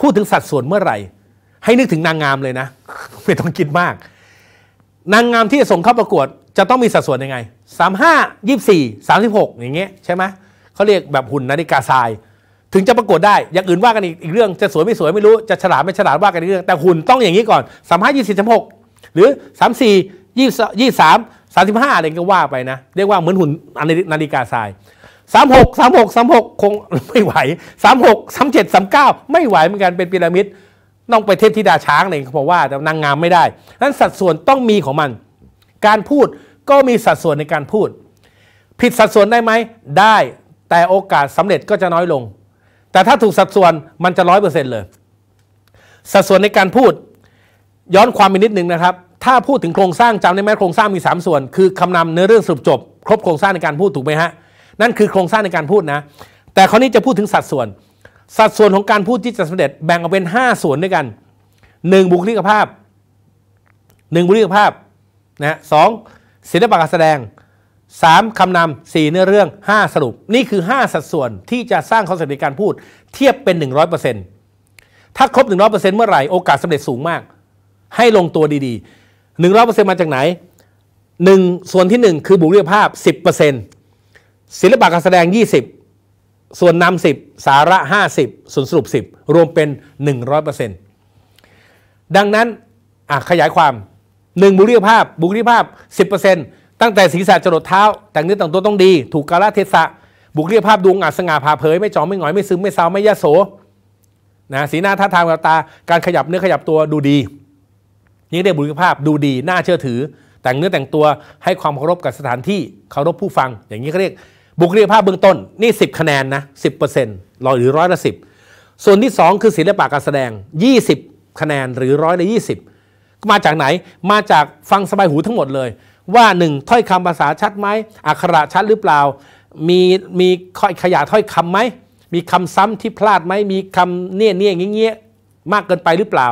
พูดถึงสัดส่วนเมื่อไหร่ ให้นึกถึงนางงามเลยนะไม่ต้องคิดมาก นางงามที่จะส่งเข้าประกวดจะต้องมีสัดส่วนยังไง 35 24 36 อย่างเงี้ยใช่ไหมเขาเรียกแบบหุ่นนาฬิกาทราย ถึงจะประกวดได้อย่างอื่นว่ากันอีกอีกเรื่องจะสวยไม่สวยไม่รู้จะฉลาดไม่ฉลาดว่ากันอีกเรื่องแต่หุ่นต้องอย่างนี้ก่อน 35 24 36หรือ34 23 35อะไรก็ว่าไปนะ เรียกว่าเหมือนหุ่นนาฬิกาทรายสามหกสามหกสามหกคงไม่ไหวสามหกสามเจ็ดสามเก้าไม่ไหวเหมือนกันเป็นพีระมิดต้องไปเทพธิดาช้างเลยเขาบอกว่าแต่นางงามไม่ได้นั้นสัดส่วนต้องมีของมัน การพูดก็มีสัดส่วนในการพูด ผิดสัดส่วนได้ไหมได้แต่โอกาสสำเร็จก็จะน้อยลง แต่ถ้าถูกสัดส่วนมันจะร้อยเปอร์เซ็นต์เลย สัดส่วนในการพูด ย้อนความไปนิดนึงนะครับ ถ้าพูดถึงโครงสร้างจำได้ไหมโครงสร้างมี 3 ส่วน คือคำนำเนื้อเรื่องสรุปจบ ครบโครงสร้างในการพูดถูกไหมฮะนั่นคือโครงสร้างในการพูดนะ แต่คราวนี้จะพูดถึงสัดส่วน สัดส่วนของการพูดที่จะสำเร็จแบ่งออกเป็น 5 ส่วนด้วยกัน 1 บุคลิกภาพ 1บุคลิกภาพ นะสองศิลปะการแสดง 3 คำนำ 4 เนื้อเรื่อง 5 สรุป นี่คือ 5 สัดส่วนที่จะสร้างคอนเซ็ปต์ในการพูด เทียบเป็น 100%ถ้าครบ 100%เมื่อไหร่โอกาสสำาเร็จสูงมาก ให้ลงตัวดีๆ 100%มาจากไหน 1 ส่วนที่ 1 คือบุคลิกภาพ 10%ศิลปะการแสดง 20 ส่วนนำ10 สาระ 50 ส่วนสรุป 10 รวมเป็น 100%ดังนั้นขยายความ1บุคลิกภาพ บุคลิกภาพ 10%ตั้งแต่ศีรษะจรดเท้า แต่งเนื้อแต่งตัวต้องดี ถูกกาลเทศะ บุคลิกภาพดวงอัศงาผ่าเผย ไม่จองไม่หงอยไม่ซึมไม่เศร้าไม่ยะโสนะสีหน้าท่าทางตา การขยับเนื้อขยับตัวดูดี นี่เรียกบุคลิกภาพดูดีน่าเชื่อถือแต่งเนื้อแต่งตัวให้ความเคารพกับสถานที่เคารพผู้ฟังอย่างนี้เขาเรียก บุคลิกภาพเบื้องต้น นี่ 10 คะแนนนะสิบเปอร์เซ็นต์หรือร้อยละสิบส่วนที่ 2 คือศิลปะการแสดง 20 คะแนนหรือร้อยละยี่สิบมาจากไหนมาจากฟังสบายหูทั้งหมดเลยว่าหนึ่งถ้อยคำภาษาชัดไหมอักขระชัดหรือเปล่า มีมีขยะถ้อยคำไหมมีคำซ้ำที่พลาดไหมมีคำเนี่ยเนี่ยเงี้ยมากเกินไปหรือเปล่า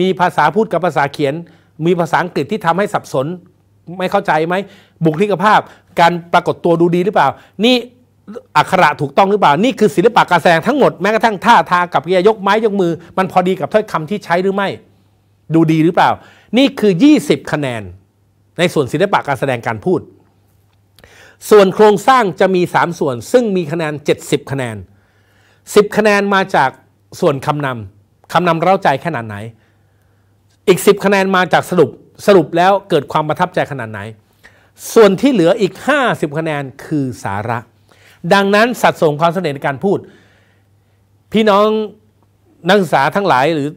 มีภาษาพูดกับภาษาเขียน มีภาษาอังกฤษที่ทำให้สับสนไม่เข้าใจไหม บุคลิกภาพ การปรากฏตัวดูดีหรือเปล่า นี่อักขระถูกต้องหรือเปล่านี่คือศิลปะการแสดงทั้งหมดแม้กระทั่งท่าทางกับกรยยกไม้ยกมือ มันพอดีกับถ้อยคำที่ใช้หรือไม่ ดูดีหรือเปล่า นี่คือ 20 คะแนน ในส่วนศิลปะการแสดงการพูด ส่วนโครงสร้างจะมี3ส่วนซึ่งมีคะแนน 70 คะแนน 10 คะแนนมาจากส่วนคำนำคำนำเร้าใจขนาดไหน อีก 10คะแนนมาจากสรุปสรุปแล้วเกิดความประทับใจขนาดไหน ส่วนที่เหลืออีก 50 คะแนนคือสาระ ดังนั้นสัดส่วนความสำเร็จในการพูด พี่น้องนักศึกษาทั้งหลายหรือ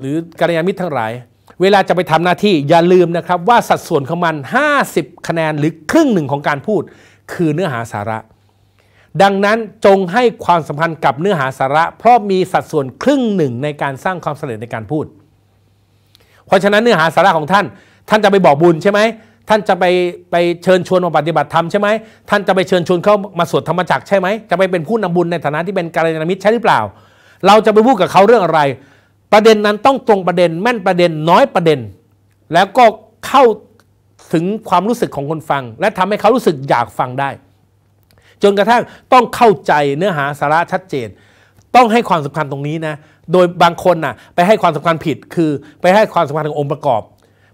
หรือกัลยาณมิตรทั้งหลาย เวลาจะไปทำหน้าที่อย่าลืมนะครับว่าสัดส่วนของมัน50 คะแนนหรือครึ่งหนึ่งของการพูดคือเนื้อหาสาระ ดังนั้นจงให้ความสำคัญกับเนื้อหาสาระ เพราะมีสัดส่วนครึ่งหนึ่งในการสร้างความสำเร็จในการพูดเพราะฉะนั้นเนื้อหาสาระของท่าน ท่านจะไปบอกบุญใช่ไหมท่านจะไปไปเชิญชวนมาปฏิบัติธรรมใช่ไหมท่านจะไปเชิญชวนเข้ามาสวดธรรมจักใช่ไหมจะไปเป็นผู้นำบุญในฐานะที่เป็นการยานมิตรใช่หรือเปล่า เราจะไปพูดกับเขาเรื่องอะไร ประเด็นนั้นต้องตรงประเด็นแม่นประเด็นน้อยประเด็น แล้วก็เข้าถึงความรู้สึกของคนฟัง และทำให้เขารู้สึกอยากฟังได้ จนกระทั่งต้องเข้าใจเนื้อหาสาระชัดเจนต้องให้ความสำคัญตรงนี้นะ โดยบางคนนะ่ะไปให้ความสำคัญผิด คือไปให้ความสำคัญขององค์ประกอบ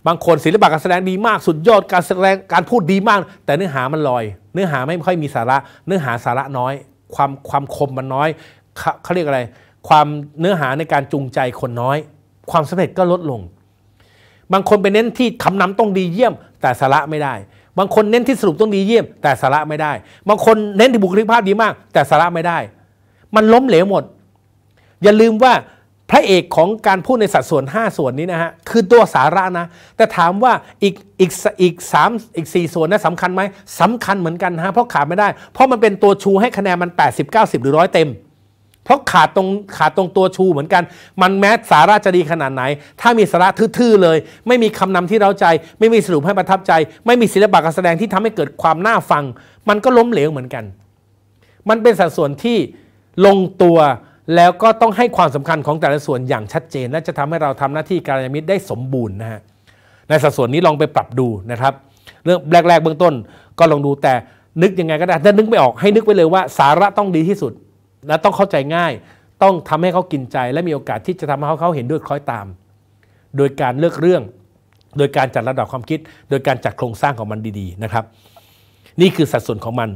บางคนศิลปะการแสดงดีมากสุดยอดการแสดงการพูดดีมาก แต่เนื้อหามันลอย เนื้อหาไม่ค่อยมีสาระ เนื้อหาสาระน้อย ความความคมมันน้อย เขาเรียกอะไร ความเนื้อหาในการจูงใจคนน้อย ความสำเร็จก็ลดลง บางคนไปเน้นที่คำนำต้องดีเยี่ยม แต่สาระไม่ได้ บางคนเน้นที่สรุปต้องดีเยี่ยม แต่สาระไม่ได้ บางคนเน้นที่บุคลิกภาพดีมาก แต่สาระไม่ได้มันล้มเหลวหมด อย่าลืมว่าพระเอกของการพูดในสัดส่วน 5 ส่วนนี้นะฮะ คือตัวสาระนะ แต่ถามว่าอีกอีกอีกสามอีกสี่ส่วนนะสำคัญไหมสำคัญเหมือนกันฮะเพราะขาดไม่ได้ เพราะมันเป็นตัวชูให้คะแนนมัน 80 90หรือร้อยเต็มเพราะขาดตรงขาดตรงตัวชูเหมือนกัน มันแม้สาระจะดีขนาดไหน ถ้ามีสาระทื่อๆเลย ไม่มีคำนำที่เร้าใจ ไม่มีสรุปให้ประทับใจ ไม่มีศิลปะการแสดงที่ทำให้เกิดความน่าฟัง มันก็ล้มเหลวเหมือนกัน มันเป็นสัดส่วนที่ลงตัวแล้วก็ต้องให้ความสำคัญของแต่ละส่วนอย่างชัดเจน และจะทำให้เราทำหน้าที่การยมิตร ได้สมบูรณ์นะฮะในสัดส่วนนี้ลองไปปรับดูนะครับ เรื่องแรกๆ เบื้องต้นก็ลองดูแต่นึกยังไงก็ได้ถ้านึกไม่ออกให้นึกไ้เลยว่าสาระต้องดีที่สุด และต้องเข้าใจง่าย ต้องทำให้เขากินใจและมีโอกาสที่จะทำให้เขาเขาเห็นด้วยคล้อยตาม โดยการเลือกเรื่อง โดยการจัดระดับความคิด โดยการจัดโครงสร้างของมันดี ๆนะครับ นี่คือสัดส่วนของมัน